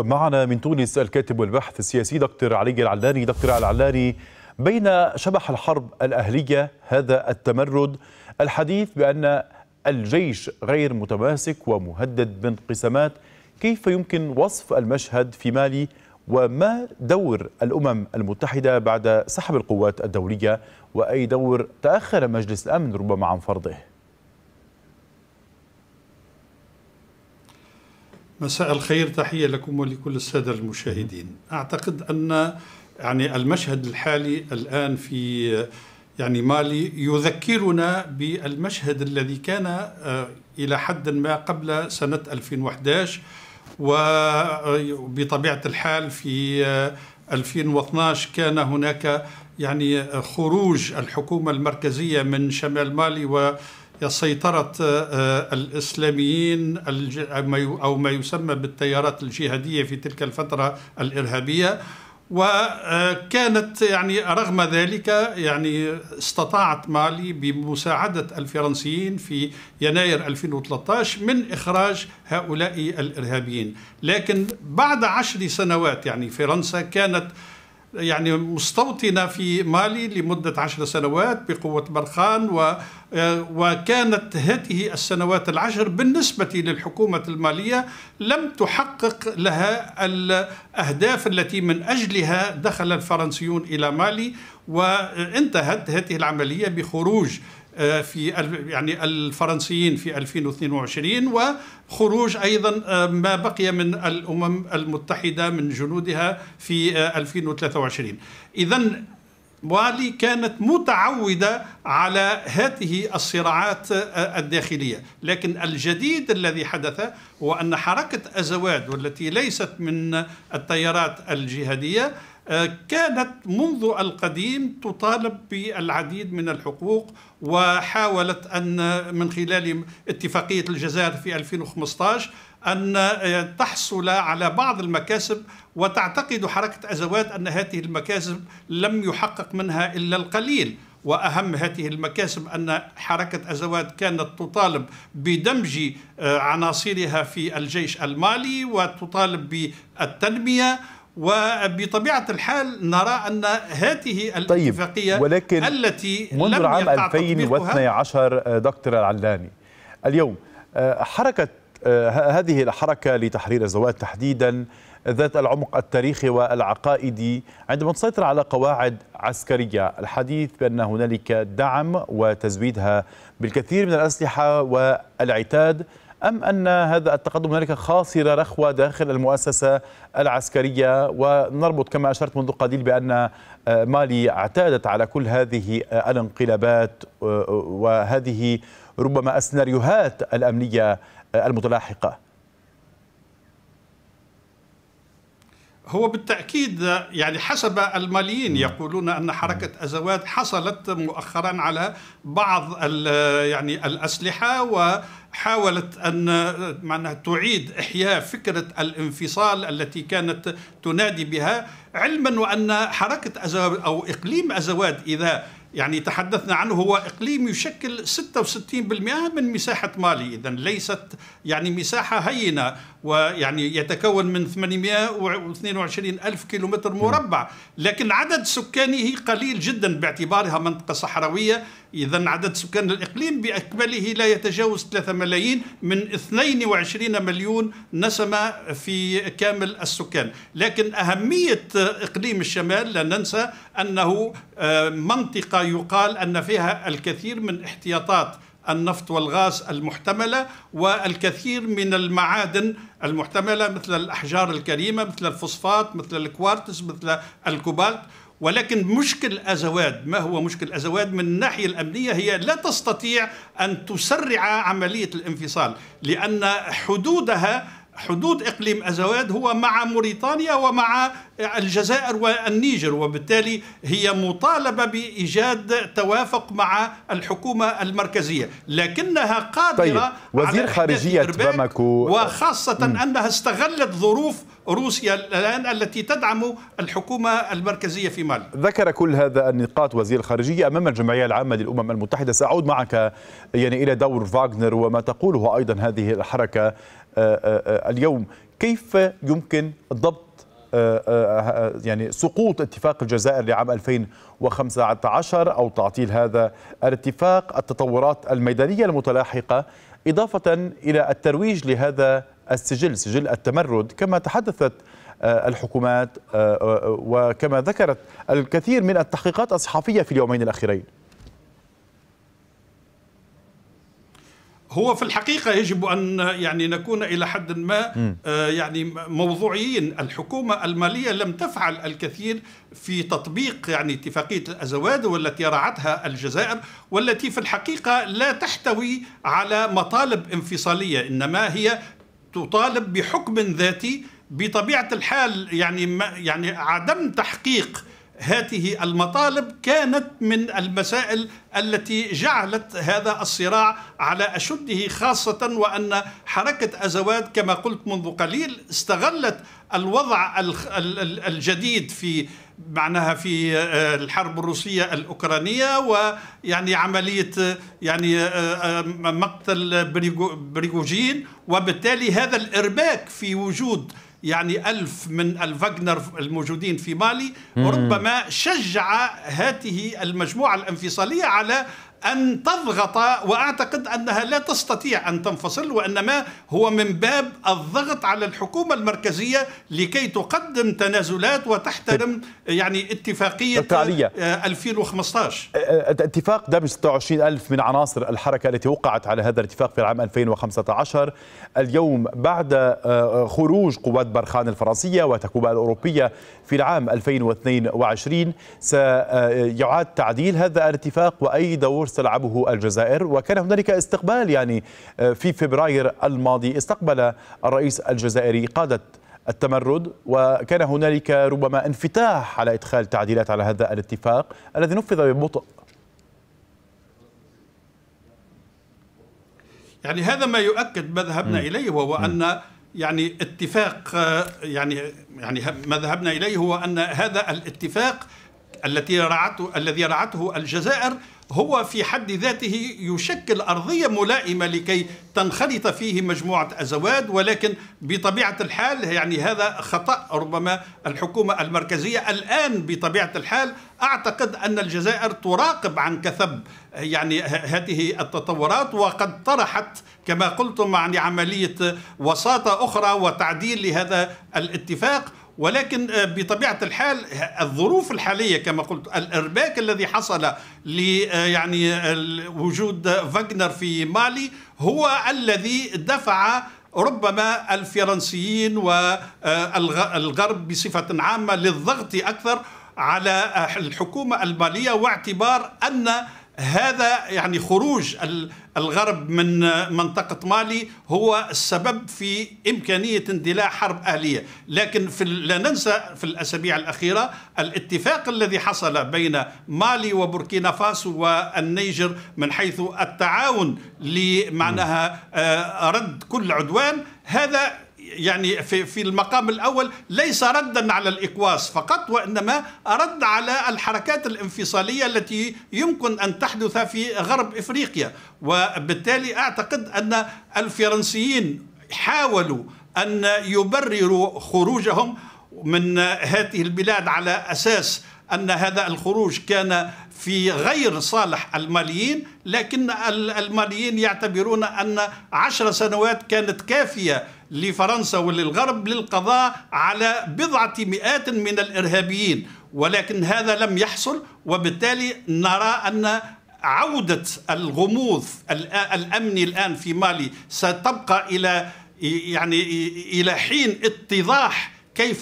معنا من تونس الكاتب والبحث السياسي دكتور علي العلاني دكتور العلاني بين شبح الحرب الأهلية هذا التمرد الحديث بأن الجيش غير متماسك ومهدد بانقسامات كيف يمكن وصف المشهد في مالي وما دور الأمم المتحدة بعد سحب القوات الدولية وأي دور تأخر مجلس الأمن ربما عن فرضه مساء الخير تحية لكم ولكل السادة المشاهدين أعتقد أن يعني المشهد الحالي الآن في يعني مالي يذكرنا بالمشهد الذي كان آه، إلى حد ما قبل سنة 2011 وبطبيعة آه، الحال في 2012 آه، كان هناك يعني خروج الحكومة المركزية من شمال مالي و سيطرة آه، آه، الإسلاميين أو ما يسمى بالتيارات الجهادية في تلك الفترة الإرهابية وكانت آه، يعني رغم ذلك يعني استطاعت مالي بمساعدة الفرنسيين في يناير 2013 من إخراج هؤلاء الإرهابيين لكن بعد عشر سنوات يعني فرنسا كانت يعني مستوطنة في مالي لمدة عشر سنوات بقوة برخان و آه، وكانت هذه السنوات العشر بالنسبة للحكومة المالية لم تحقق لها الأهداف التي من أجلها دخل الفرنسيون إلى مالي وانتهت هذه العملية بخروج آه، في يعني الفرنسيين في 2022 وخروج ايضا آه، ما بقي من الامم المتحده من جنودها في 2023 آه، اذا والي كانت متعودة على هذه الصراعات الداخلية لكن الجديد الذي حدث هو أن حركة أزواد والتي ليست من التيارات الجهادية آه، كانت منذ القديم تطالب بالعديد من الحقوق وحاولت أن من خلال اتفاقية الجزائر في 2015 أن آه، تحصل على بعض المكاسب وتعتقد حركة أزوات أن هذه المكاسب لم يحقق منها إلا القليل واهم هذه المكاسب ان حركه ازوات كانت تطالب بدمج آه، عناصرها في الجيش المالي وتطالب بالتنميه وبطبيعة الحال نرى أن هذه طيب، الاتفاقية طيب ولكن التي منذ لم عام 2012 آه، دكتور العلاني اليوم آه، حركة آه، هذه الحركة لتحرير الزوات تحديدا ذات العمق التاريخي والعقائدي عندما تسيطر على قواعد عسكرية الحديث بأن هنالك دعم وتزويدها بالكثير من الأسلحة والعتاد أم أن هذا التقدم هنالك خاصرة رخوة داخل المؤسسة العسكرية ونربط كما أشرت منذ قليل بأن آه، مالي اعتادت على كل هذه آه، الانقلابات وهذه ربما السيناريوهات الأمنية آه، المتلاحقة هو بالتأكيد يعني حسب الماليين يقولون أن حركة أزواد حصلت مؤخرا على بعض يعني الأسلحة وحاولت أن معناها تعيد إحياء فكرة الانفصال التي كانت تنادي بها علما وأن حركة أزواد أو إقليم أزواد إذا يعني تحدثنا عنه هو إقليم يشكل 66% من مساحة مالي إذا ليست يعني مساحة هينة ويعني يتكون من 822 ألف كيلومتر مربع لكن عدد سكانه قليل جدا باعتبارها منطقة صحراوية إذا عدد سكان الإقليم بأكمله لا يتجاوز 3 ملايين من 22 مليون نسمة في كامل السكان لكن أهمية إقليم الشمال لا ننسى أنه آه، منطقة يقال أن فيها الكثير من احتياطات النفط والغاز المحتملة والكثير من المعادن المحتملة مثل الأحجار الكريمة مثل الفوسفات مثل الكوارتز مثل الكوبالت ولكن مشكل أزواد ما هو مشكل الازواد من الناحية الأمنية هي لا تستطيع أن تسرع عملية الانفصال لأن حدودها حدود إقليم أزواد هو مع موريتانيا ومع الجزائر والنيجر وبالتالي هي مطالبة بإيجاد توافق مع الحكومة المركزية لكنها قادرة طيب. وزير على خارجية باماكو وخاصة م. أنها استغلت ظروف روسيا الآن التي تدعم الحكومة المركزية في مالي ذكر كل هذا النقاط وزير الخارجية أمام الجمعية العامة للأمم المتحدة سأعود معك يعني إلى دور فاغنر وما تقوله أيضا هذه الحركة اليوم كيف يمكن ضبط آه، آه، يعني سقوط اتفاق الجزائر لعام 2015 أو تعطيل هذا الاتفاق التطورات الميدانية المتلاحقة إضافة إلى الترويج لهذا السجل سجل التمرد كما تحدثت آه، الحكومات وكما ذكرت الكثير من التحقيقات الصحفية في اليومين الأخيرين هو في الحقيقه يجب ان يعني نكون الى حد ما آه، يعني موضوعيين، الحكومه الماليه لم تفعل الكثير في تطبيق يعني اتفاقيه الأزواد والتي رعتها الجزائر والتي في الحقيقه لا تحتوي على مطالب انفصاليه انما هي تطالب بحكم ذاتي بطبيعه الحال يعني ما يعني عدم تحقيق هذه المطالب كانت من المسائل التي جعلت هذا الصراع على اشده خاصه وان حركه ازواد كما قلت منذ قليل استغلت الوضع الجديد في معناها في آه، الحرب الروسية الأوكرانية ويعني عملية يعني آه، آه، مقتل بريغوجين وبالتالي هذا الإرباك في وجود يعني ألف من الفاغنر الموجودين في مالي ربما شجع هذه المجموعة الانفصالية على أن تضغط وأعتقد أنها لا تستطيع أن تنفصل وإنما هو من باب الضغط على الحكومة المركزية لكي تقدم تنازلات وتحترم يعني اتفاقية التعلية. 2015 اتفاق دمج 26 ألف من عناصر الحركة التي وقعت على هذا الاتفاق في العام 2015 اليوم بعد آه، آه، خروج قوات برخان الفرنسية وتكوبا الأوروبية في العام 2022 سيعاد تعديل هذا الاتفاق وأي دور تلعبه الجزائر وكان هنالك استقبال يعني آه، في فبراير الماضي استقبل الرئيس الجزائري قادة التمرد وكان هنالك ربما انفتاح على إدخال تعديلات على هذا الاتفاق الذي نفذ ببطء يعني هذا ما يؤكد ما ذهبنا إليه وهو أن يعني اتفاق آه، يعني يعني ما ذهبنا إليه هو أن هذا الاتفاق التي رعته الذي رعته الجزائر هو في حد ذاته يشكل أرضية ملائمة لكي تنخرط فيه مجموعة أزواد ولكن بطبيعة الحال يعني هذا خطأ ربما الحكومة المركزية الآن بطبيعة الحال أعتقد أن الجزائر تراقب عن كثب يعني هذه التطورات وقد طرحت كما قلتم يعني عملية وساطة أخرى وتعديل لهذا الاتفاق ولكن آه، بطبيعه الحال الظروف الحاليه كما قلت الارباك الذي حصل ل آه، يعني آه، وجود فاغنر في مالي هو الذي دفع ربما الفرنسيين والغرب بصفه عامه للضغط اكثر على الحكومه الماليه واعتبار ان هذا يعني خروج الغرب من منطقة مالي هو السبب في إمكانية اندلاع حرب أهلية لكن في لا ننسى في الأسابيع الأخيرة الاتفاق الذي حصل بين مالي وبوركينا فاسو والنيجر من حيث التعاون لمعناها آه، رد كل عدوان هذا يعني في في المقام الاول ليس ردا على الاقواس فقط وانما رد على الحركات الانفصاليه التي يمكن ان تحدث في غرب افريقيا وبالتالي اعتقد ان الفرنسيين حاولوا ان يبرروا خروجهم من هذه البلاد على اساس ان هذا الخروج كان في غير صالح الماليين لكن الماليين يعتبرون ان عشر سنوات كانت كافيه لفرنسا وللغرب للقضاء على بضعة مئات من الإرهابيين ولكن هذا لم يحصل وبالتالي نرى أن عودة الغموض الأمني الآن في مالي ستبقى إلى يعني إلى حين اتضاح كيف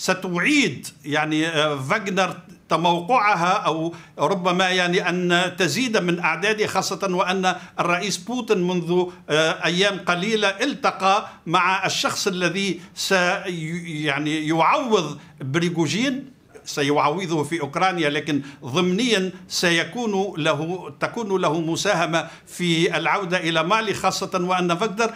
ستعيد يعني آه، فاغنر تموقعها أو ربما يعني أن تزيد من أعدادها خاصة وأن الرئيس بوتين منذ آه، أيام قليلة التقى مع الشخص الذي سي يعني يعوض بريغوجين سيعوضه في اوكرانيا لكن ضمنيا سيكون له تكون له مساهمه في العوده الى مالي خاصه وان فقدر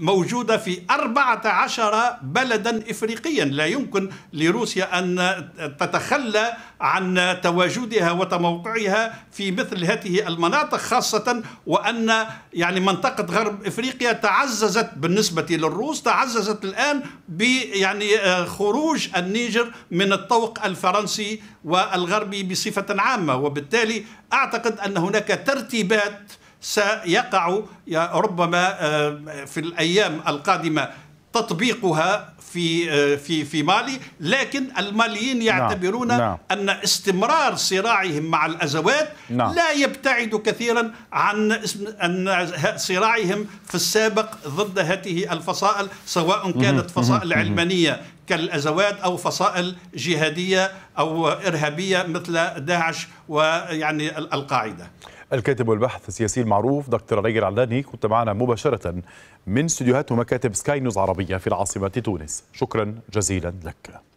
موجودة في 14 بلدا إفريقيا لا يمكن لروسيا أن تتخلى عن تواجدها وتموقعها في مثل هذه المناطق خاصة وأن يعني منطقة غرب إفريقيا تعززت بالنسبة للروس تعززت الآن ب يعني آه، خروج النيجر من الطوق الفرنسي والغربي بصفة عامة وبالتالي أعتقد أن هناك ترتيبات سيقع ربما آه، في الأيام القادمة تطبيقها في آه، في في مالي لكن الماليين نعم، يعتبرون نعم. لا. ان استمرار صراعهم مع الازوات نعم. لا يبتعد كثيرا عن ان صراعهم في السابق ضد هذه الفصائل سواء كانت فصائل علمانيه كالازوات او فصائل جهاديه او ارهابيه مثل داعش ويعني القاعده الكاتب والباحث السياسي المعروف دكتور علي العلاني كنت معنا مباشرة من استديوهات ومكاتب سكاي نيوز عربية في العاصمة تونس شكرا جزيلا لك